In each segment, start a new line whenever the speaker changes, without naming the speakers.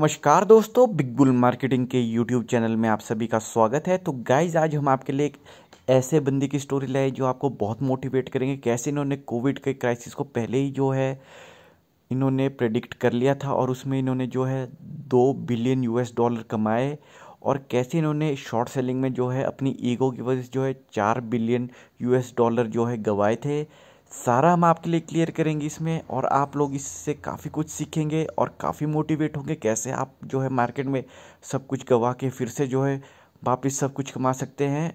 नमस्कार दोस्तों big bull marketing के यूट्यूब चैनल में आप सभी का स्वागत है तो गाइज आज हम आपके लिए एक ऐसे बंदी की स्टोरी लाए जो आपको बहुत मोटिवेट करेंगे कैसे इन्होंने कोविड के क्राइसिस को पहले ही जो है इन्होंने प्रेडिक्ट कर लिया था और उसमें इन्होंने जो है दो बिलियन यूएस डॉलर कमाए और कैसे इन्होंने शॉर्ट सेलिंग में जो है अपनी ईगो की वजह से जो है चार बिलियन यूएस डॉलर जो है गंवाए थे सारा हम आपके लिए क्लियर करेंगे इसमें और आप लोग इससे काफ़ी कुछ सीखेंगे और काफ़ी मोटिवेट होंगे कैसे आप जो है मार्केट में सब कुछ गवा के फिर से जो है वापस सब कुछ कमा सकते हैं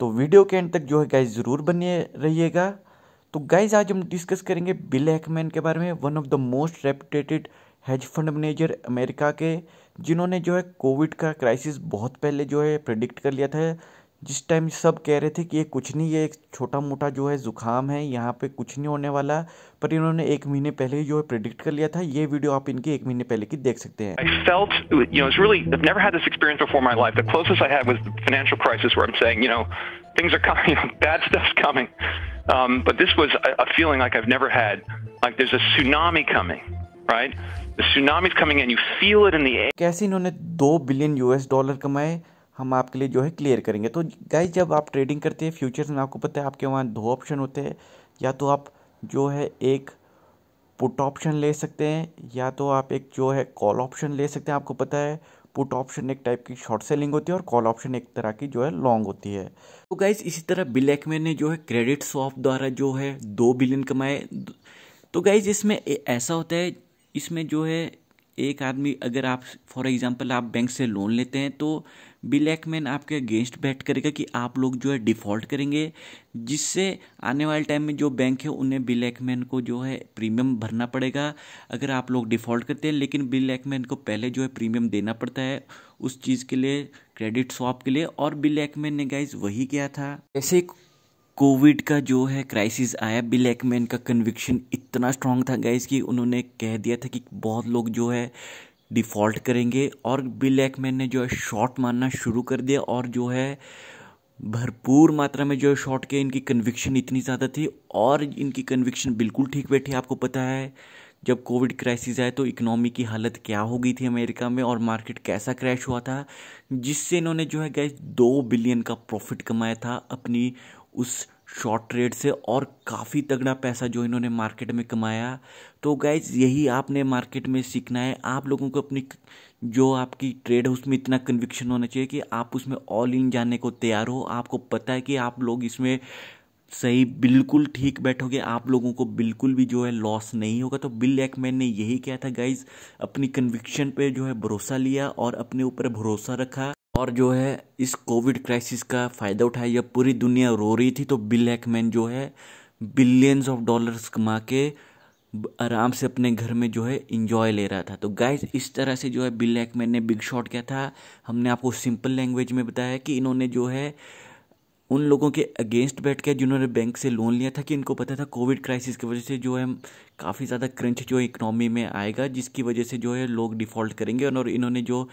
तो वीडियो के एंड तक जो है गाइज ज़रूर बने रहिएगा तो गाइज आज हम डिस्कस करेंगे बिल हैकमैन के बारे में one of the most reputed hedge fund manager America के जिन्होंने जो है कोविड का क्राइसिस बहुत पहले जो है प्रडिक्ट कर लिया था जिस टाइम सब कह रहे थे कि ये कुछ नहीं ये एक छोटा मोटा जो है ज़ुकाम है यहाँ पे कुछ नहीं होने वाला पर इन्होंने एक महीने पहले जो है प्रिडिक्ट कर लिया था ये वीडियो आप इनके एक महीने पहले की देख सकते हैं कैसे इन्होंने दो बिलियन यूएस डॉलर कमाए हम आपके लिए जो है क्लियर करेंगे तो गाइज जब आप ट्रेडिंग करते हैं फ्यूचर्स में आपको पता है आपके वहाँ दो ऑप्शन होते हैं या तो आप जो है एक पुट ऑप्शन ले सकते हैं या तो आप एक जो है कॉल ऑप्शन ले सकते हैं आपको पता है पुट ऑप्शन एक टाइप की शॉर्ट सेलिंग होती है और कॉल ऑप्शन एक तरह की जो है लॉन्ग होती है तो गाइज इसी तरह ब्लैकमैन ने जो है क्रेडिट स्वॉप द्वारा जो है दो बिलियन कमाए तो गाइज इसमें ऐसा होता है इसमें जो है एक आदमी अगर आप फॉर एग्जांपल आप बैंक से लोन लेते हैं तो ब्लैक मैन आपके अगेंस्ट बैट करेगा कि आप लोग जो है डिफ़ॉल्ट करेंगे जिससे आने वाले टाइम में जो बैंक है उन्हें ब्लैक मैन को जो है प्रीमियम भरना पड़ेगा अगर आप लोग डिफ़ॉल्ट करते हैं लेकिन ब्लैक मैन को पहले जो है प्रीमियम देना पड़ता है उस चीज़ के लिए क्रेडिट स्वाप के लिए और ब्लैक मैन ने गाइज वही किया था ऐसे कोविड का जो है क्राइसिस आया ब्लैक मैन का कन्विक्शन इतना स्ट्रांग था गाइज कि उन्होंने कह दिया था कि बहुत लोग जो है डिफ़ॉल्ट करेंगे और बिल एक्मैन ने जो है शॉट मारना शुरू कर दिया और जो है भरपूर मात्रा में जो है शॉट के इनकी कन्विक्शन इतनी ज़्यादा थी और इनकी कन्विक्शन बिल्कुल ठीक बैठी आपको पता है जब कोविड क्राइसिस आए तो इकनॉमी की हालत क्या हो गई थी अमेरिका में और मार्केट कैसा क्रैश हुआ था जिससे इन्होंने जो है गैस दो बिलियन का प्रॉफिट कमाया था अपनी उस शॉर्ट ट्रेड से और काफ़ी तगड़ा पैसा जो इन्होंने मार्केट में कमाया तो गाइज यही आपने मार्केट में सीखना है आप लोगों को अपनी जो आपकी ट्रेड है उसमें इतना कन्विक्शन होना चाहिए कि आप उसमें ऑल इन जाने को तैयार हो आपको पता है कि आप लोग इसमें सही बिल्कुल ठीक बैठोगे आप लोगों को बिल्कुल भी जो है लॉस नहीं होगा तो बिल एक्मैन ने यही किया था गाइज अपनी कन्विक्शन पे जो है भरोसा लिया और अपने ऊपर भरोसा रखा और जो है इस कोविड क्राइसिस का फ़ायदा उठाया जब पूरी दुनिया रो रही थी तो बिल हैकमैन जो है बिलियंस ऑफ डॉलर्स कमा के आराम से अपने घर में जो है इंजॉय ले रहा था तो गाइस इस तरह से जो है बिल हैकमैन ने बिग शॉट किया था हमने आपको सिंपल लैंग्वेज में बताया कि इन्होंने जो है उन लोगों के अगेंस्ट बैठ के जिन्होंने बैंक से लोन लिया था कि इनको पता था कोविड क्राइसिस की वजह से जो है काफ़ी ज़्यादा क्रंच जो है इकनॉमी में आएगा जिसकी वजह से जो है लोग डिफ़ॉल्ट करेंगे और इन्होंने जो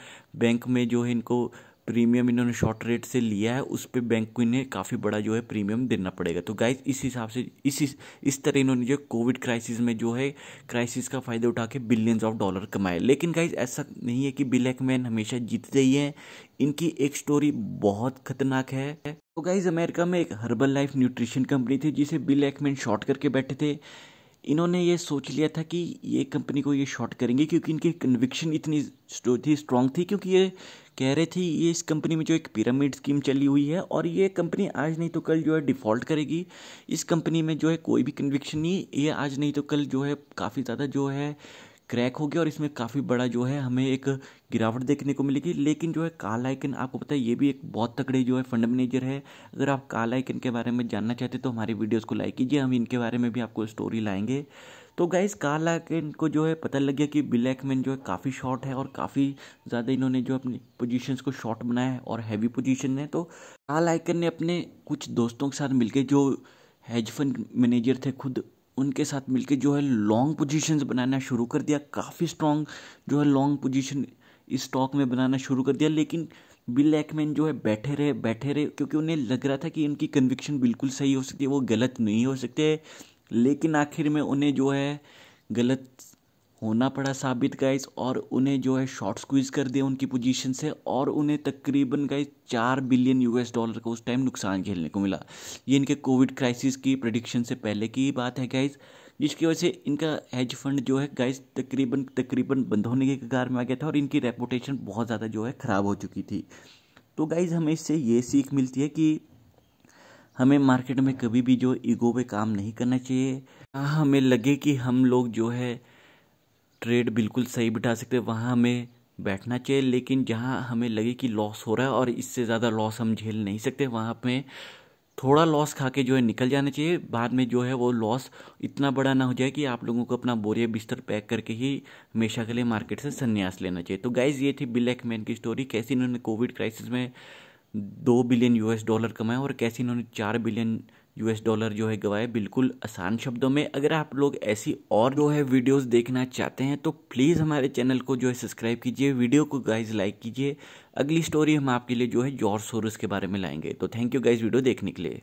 बैंक में जो है इनको प्रीमियम इन्होंने शॉर्ट रेट से लिया है उस पर बैंक को इन्हें काफ़ी बड़ा जो है प्रीमियम देना पड़ेगा तो गाइस इस हिसाब से इस इस तरह इन्होंने जो कोविड क्राइसिस में जो है क्राइसिस का फ़ायदा उठा के बिलियंस ऑफ डॉलर कमाए लेकिन गाइस ऐसा नहीं है कि ब्लैक मैन हमेशा जीत ही हैं इनकी एक स्टोरी बहुत खतरनाक है तो गाइज अमेरिका में एक हर्बल लाइफ न्यूट्रिशन कंपनी थी जिसे बिल एक्मैन शॉर्ट करके बैठे थे इन्होंने ये सोच लिया था कि ये कंपनी को ये शॉर्ट करेंगे क्योंकि इनकी कन्विक्शन इतनी थी स्ट्रॉन्ग थी क्योंकि ये कह रहे थे ये इस कंपनी में जो एक पिरामिड स्कीम चली हुई है और ये कंपनी आज नहीं तो कल जो है डिफ़ॉल्ट करेगी इस कंपनी में जो है कोई भी कन्विक्शन नहीं ये आज नहीं तो कल जो है काफ़ी ज़्यादा जो है क्रैक हो गया और इसमें काफ़ी बड़ा जो है हमें एक गिरावट देखने को मिलेगी लेकिन जो है काला आइकन आपको पता है ये भी एक बहुत तगड़े जो है फंड मैनेजर है अगर आप काला आइकन के बारे में जानना चाहते तो हमारे वीडियोज़ को लाइक कीजिए हम इनके बारे में भी आपको स्टोरी लाएंगे तो गाइस काला आइकन को जो है पता लग गया कि ब्लैक मैन जो है काफ़ी शॉर्ट है और काफ़ी ज़्यादा इन्होंने जो अपनी पोजिशन को शॉर्ट बनाया है और हैवी पोजिशन है तो काला आइकन ने अपने कुछ दोस्तों के साथ मिलकर जो हेज फंड मैनेजर थे खुद उनके साथ मिलके जो है लॉन्ग पोजीशंस बनाना शुरू कर दिया काफ़ी स्ट्रॉन्ग जो है लॉन्ग पोजीशन इस स्टॉक में बनाना शुरू कर दिया लेकिन बिल एक्मैन जो है बैठे रहे बैठे रहे क्योंकि उन्हें लग रहा था कि उनकी कन्विक्शन बिल्कुल सही हो सकती है वो गलत नहीं हो सकते लेकिन आखिर में उन्हें जो है गलत होना पड़ा साबित गाइस और उन्हें जो है शॉर्ट स्क्वीज कर दिया उनकी पोजीशन से और उन्हें तकरीबन गाइस चार बिलियन यूएस डॉलर का उस टाइम नुकसान झेलने को मिला ये इनके कोविड क्राइसिस की प्रडिक्शन से पहले की बात है गाइस जिसकी वजह से इनका हेज फंड जो है गाइस तकरीबन तकरीबन बंद होने के कगार में आ गया था और इनकी रेपुटेशन बहुत ज़्यादा जो है ख़राब हो चुकी थी तो गाइज हमें इससे ये सीख मिलती है कि हमें मार्केट में कभी भी जो ईगो पे काम नहीं करना चाहिए हाँ, हमें लगे कि हम लोग जो है ट्रेड बिल्कुल सही बिठा सकते वहाँ हमें बैठना चाहिए लेकिन जहाँ हमें लगे कि लॉस हो रहा है और इससे ज़्यादा लॉस हम झेल नहीं सकते वहाँ पे थोड़ा लॉस खा के जो है निकल जाना चाहिए बाद में जो है वो लॉस इतना बड़ा ना हो जाए कि आप लोगों को अपना बोरिया बिस्तर पैक करके ही हमेशा के लिए मार्केट से संन्यास लेना चाहिए तो गाइज ये थी ब्लैक मैन की स्टोरी कैसे इन्होंने कोविड क्राइसिस में दो बिलियन यूएस डॉलर कमाए और कैसे इन्होंने चार बिलियन यूएस डॉलर जो है गवाए बिल्कुल आसान शब्दों में अगर आप लोग ऐसी और जो है वीडियोस देखना चाहते हैं तो प्लीज़ हमारे चैनल को जो है सब्सक्राइब कीजिए वीडियो को गाइज लाइक कीजिए अगली स्टोरी हम आपके लिए जो है जॉर्ज सोरस के बारे में लाएंगे तो थैंक यू गाइज वीडियो देखने के लिए